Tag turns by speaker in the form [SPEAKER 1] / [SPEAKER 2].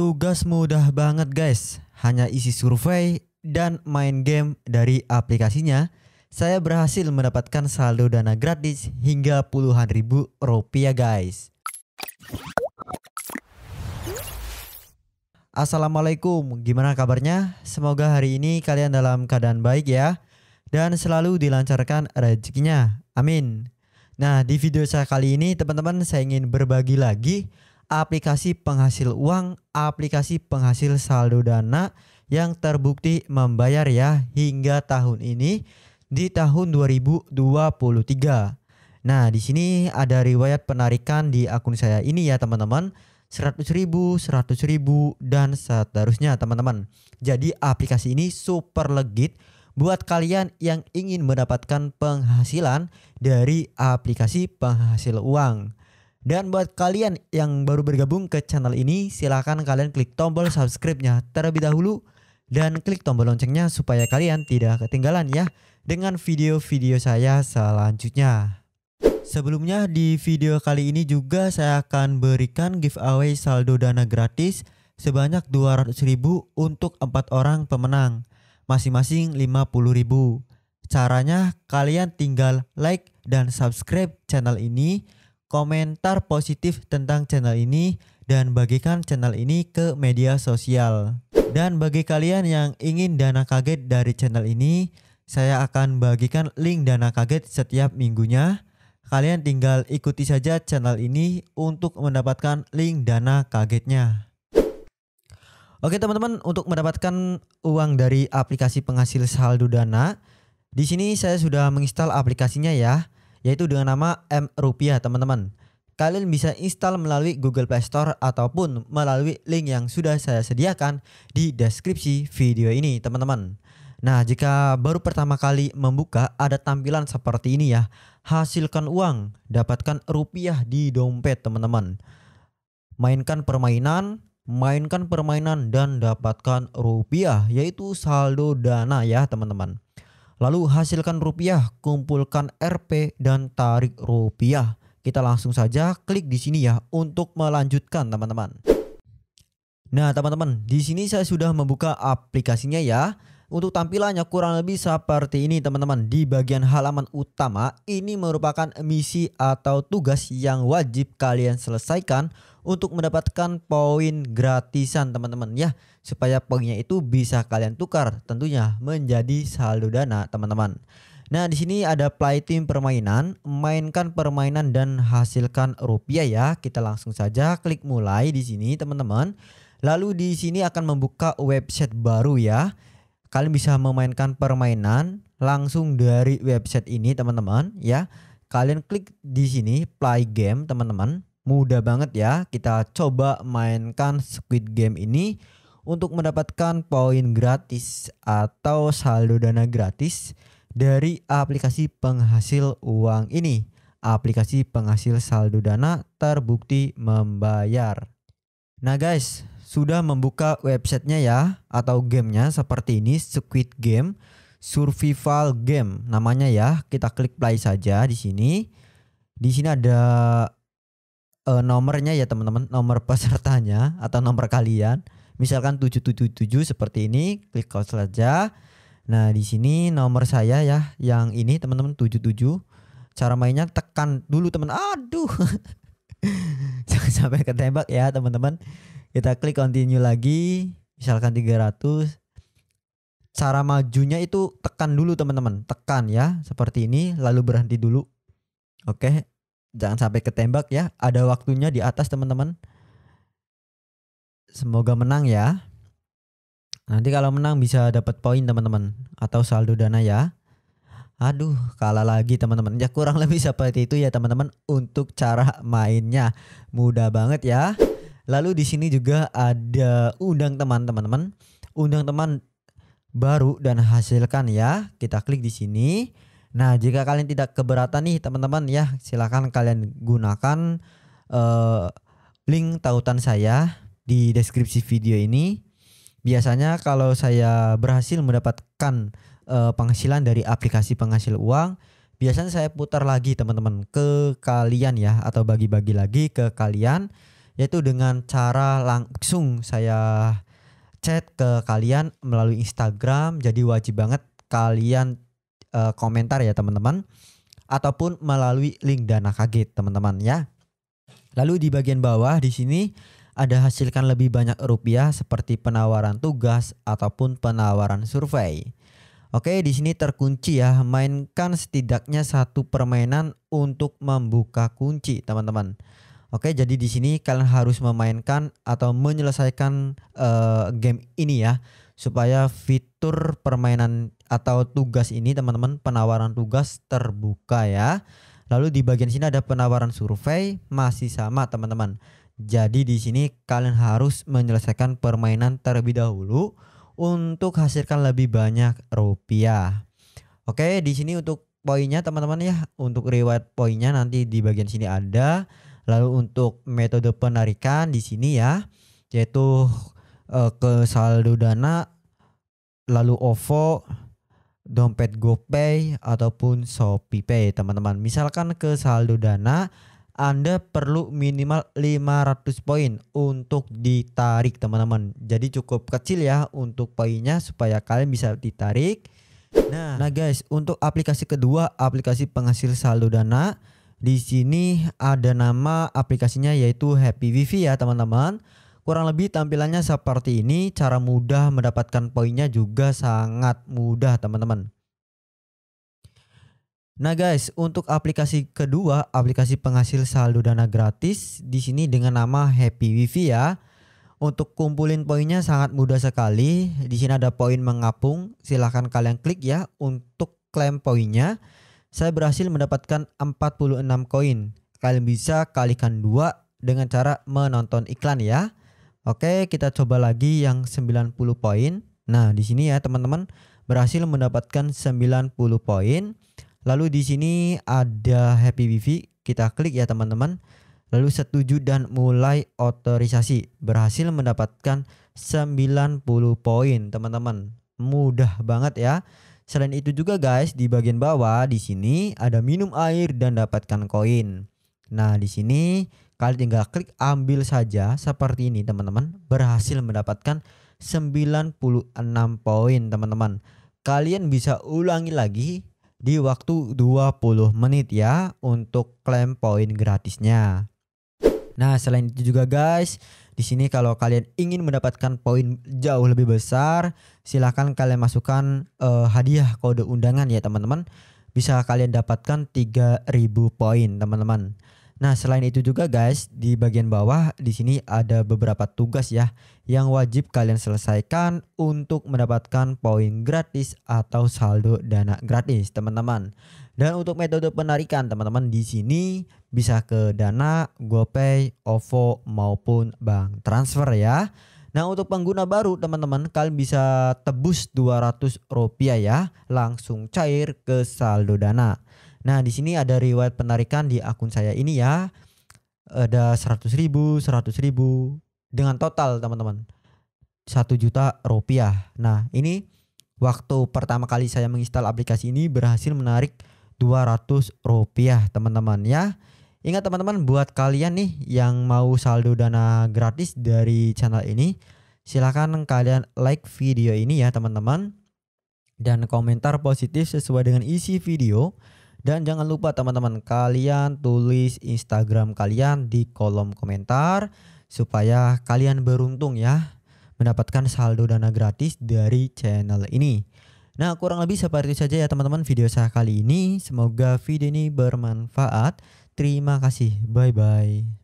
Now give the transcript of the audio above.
[SPEAKER 1] Tugas mudah banget guys, hanya isi survei dan main game dari aplikasinya. Saya berhasil mendapatkan saldo dana gratis hingga puluhan ribu rupiah guys. Assalamualaikum, gimana kabarnya? Semoga hari ini kalian dalam keadaan baik ya dan selalu dilancarkan rezekinya. Amin. Nah, di video saya kali ini teman-teman saya ingin berbagi lagi aplikasi penghasil uang, aplikasi penghasil saldo dana yang terbukti membayar ya hingga tahun ini di tahun 2023. Nah, di sini ada riwayat penarikan di akun saya ini ya, teman-teman. 100 ribu, dan seterusnya teman-teman. Jadi aplikasi ini super legit buat kalian yang ingin mendapatkan penghasilan dari aplikasi penghasil uang. Dan buat kalian yang baru bergabung ke channel ini, silahkan kalian klik tombol subscribe-nya terlebih dahulu dan klik tombol loncengnya supaya kalian tidak ketinggalan ya dengan video-video saya selanjutnya. Sebelumnya di video kali ini juga saya akan berikan giveaway saldo dana gratis sebanyak 200.000 untuk 4 orang pemenang, masing-masing 50.000. Caranya kalian tinggal like dan subscribe channel ini komentar positif tentang channel ini dan bagikan channel ini ke media sosial. Dan bagi kalian yang ingin dana kaget dari channel ini, saya akan bagikan link dana kaget setiap minggunya. Kalian tinggal ikuti saja channel ini untuk mendapatkan link dana kagetnya. Oke teman-teman, untuk mendapatkan uang dari aplikasi penghasil saldo dana, di sini saya sudah menginstal aplikasinya ya yaitu dengan nama M Rupiah teman-teman. Kalian bisa install melalui Google Play Store ataupun melalui link yang sudah saya sediakan di deskripsi video ini teman-teman. Nah, jika baru pertama kali membuka, ada tampilan seperti ini ya. Hasilkan uang, dapatkan rupiah di dompet teman-teman. Mainkan permainan, mainkan permainan dan dapatkan rupiah, yaitu saldo dana ya teman-teman. Lalu hasilkan rupiah, kumpulkan RP dan tarik rupiah. Kita langsung saja klik di sini ya untuk melanjutkan teman-teman. Nah teman-teman, di sini saya sudah membuka aplikasinya ya. Untuk tampilannya kurang lebih seperti ini teman-teman. Di bagian halaman utama ini merupakan misi atau tugas yang wajib kalian selesaikan untuk mendapatkan poin gratisan teman-teman ya supaya poinnya itu bisa kalian tukar tentunya menjadi saldo dana teman-teman. Nah, di sini ada play team permainan, mainkan permainan dan hasilkan rupiah ya. Kita langsung saja klik mulai di sini teman-teman. Lalu di sini akan membuka website baru ya. Kalian bisa memainkan permainan langsung dari website ini teman-teman ya. Kalian klik di sini play game teman-teman. Mudah banget ya. Kita coba mainkan Squid Game ini untuk mendapatkan poin gratis atau saldo dana gratis dari aplikasi penghasil uang ini. Aplikasi penghasil saldo dana terbukti membayar. Nah guys, sudah membuka websitenya ya atau gamenya seperti ini Squid Game Survival Game namanya ya. Kita klik play saja di sini. Di sini ada uh, nomornya ya teman-teman, nomor pesertanya atau nomor kalian misalkan 777 seperti ini klik kaos saja nah di sini nomor saya ya yang ini teman-teman 77 cara mainnya tekan dulu teman aduh jangan sampai ketembak ya teman-teman kita klik continue lagi misalkan 300 cara majunya itu tekan dulu teman-teman tekan ya seperti ini lalu berhenti dulu oke jangan sampai ketembak ya ada waktunya di atas teman-teman Semoga menang ya. Nanti kalau menang bisa dapat poin teman-teman atau saldo dana ya. Aduh, kalah lagi teman-teman. Ya kurang lebih seperti itu ya teman-teman untuk cara mainnya. Mudah banget ya. Lalu di sini juga ada undang teman teman-teman. Undang teman baru dan hasilkan ya. Kita klik di sini. Nah, jika kalian tidak keberatan nih teman-teman ya, silakan kalian gunakan uh, link tautan saya di deskripsi video ini. Biasanya kalau saya berhasil mendapatkan uh, penghasilan dari aplikasi penghasil uang, biasanya saya putar lagi teman-teman ke kalian ya atau bagi-bagi lagi ke kalian yaitu dengan cara langsung saya chat ke kalian melalui Instagram. Jadi wajib banget kalian uh, komentar ya teman-teman ataupun melalui link dana kaget teman-teman ya. Lalu di bagian bawah di sini ada hasilkan lebih banyak rupiah seperti penawaran tugas ataupun penawaran survei. Oke, di sini terkunci ya, mainkan setidaknya satu permainan untuk membuka kunci, teman-teman. Oke, jadi di sini kalian harus memainkan atau menyelesaikan uh, game ini ya, supaya fitur permainan atau tugas ini, teman-teman, penawaran tugas terbuka ya. Lalu di bagian sini ada penawaran survei, masih sama, teman-teman. Jadi di sini kalian harus menyelesaikan permainan terlebih dahulu untuk hasilkan lebih banyak rupiah. Oke, di sini untuk poinnya teman-teman ya, untuk reward poinnya nanti di bagian sini ada. Lalu untuk metode penarikan di sini ya, yaitu eh, ke saldo dana, lalu OVO, dompet GoPay ataupun ShopeePay teman-teman. Misalkan ke saldo dana anda perlu minimal 500 poin untuk ditarik teman-teman. Jadi cukup kecil ya untuk poinnya supaya kalian bisa ditarik. Nah, nah guys, untuk aplikasi kedua, aplikasi penghasil saldo dana, di sini ada nama aplikasinya yaitu Happy Wifi ya teman-teman. Kurang lebih tampilannya seperti ini, cara mudah mendapatkan poinnya juga sangat mudah teman-teman. Nah guys, untuk aplikasi kedua, aplikasi penghasil saldo dana gratis di sini dengan nama Happy Wifi ya. Untuk kumpulin poinnya sangat mudah sekali. Di sini ada poin mengapung, silahkan kalian klik ya untuk klaim poinnya. Saya berhasil mendapatkan 46 koin. Kalian bisa kalikan dua dengan cara menonton iklan ya. Oke, kita coba lagi yang 90 poin. Nah, di sini ya teman-teman berhasil mendapatkan 90 poin. Lalu di sini ada Happy Wifi, kita klik ya teman-teman. Lalu setuju dan mulai otorisasi. Berhasil mendapatkan 90 poin, teman-teman. Mudah banget ya. Selain itu juga guys, di bagian bawah di sini ada minum air dan dapatkan koin. Nah, di sini kalian tinggal klik ambil saja seperti ini, teman-teman. Berhasil mendapatkan 96 poin, teman-teman. Kalian bisa ulangi lagi di waktu 20 menit ya untuk klaim poin gratisnya. Nah, selain itu juga guys, di sini kalau kalian ingin mendapatkan poin jauh lebih besar, silahkan kalian masukkan uh, hadiah kode undangan ya teman-teman. Bisa kalian dapatkan 3000 poin teman-teman. Nah, selain itu juga guys, di bagian bawah di sini ada beberapa tugas ya yang wajib kalian selesaikan untuk mendapatkan poin gratis atau saldo dana gratis, teman-teman. Dan untuk metode penarikan, teman-teman di sini bisa ke Dana, GoPay, OVO maupun bank transfer ya. Nah, untuk pengguna baru, teman-teman, kalian bisa tebus 200 rupiah ya, langsung cair ke saldo Dana. Nah, di sini ada riwayat penarikan di akun saya ini ya. Ada 100 ribu, 100 ribu. Dengan total teman-teman. 1 juta rupiah. Nah, ini waktu pertama kali saya menginstal aplikasi ini berhasil menarik 200 rupiah teman-teman ya. Ingat teman-teman buat kalian nih yang mau saldo dana gratis dari channel ini. Silahkan kalian like video ini ya teman-teman. Dan komentar positif sesuai dengan isi video dan jangan lupa teman-teman kalian tulis Instagram kalian di kolom komentar supaya kalian beruntung ya mendapatkan saldo dana gratis dari channel ini. Nah kurang lebih seperti itu saja ya teman-teman video saya kali ini. Semoga video ini bermanfaat. Terima kasih. Bye-bye.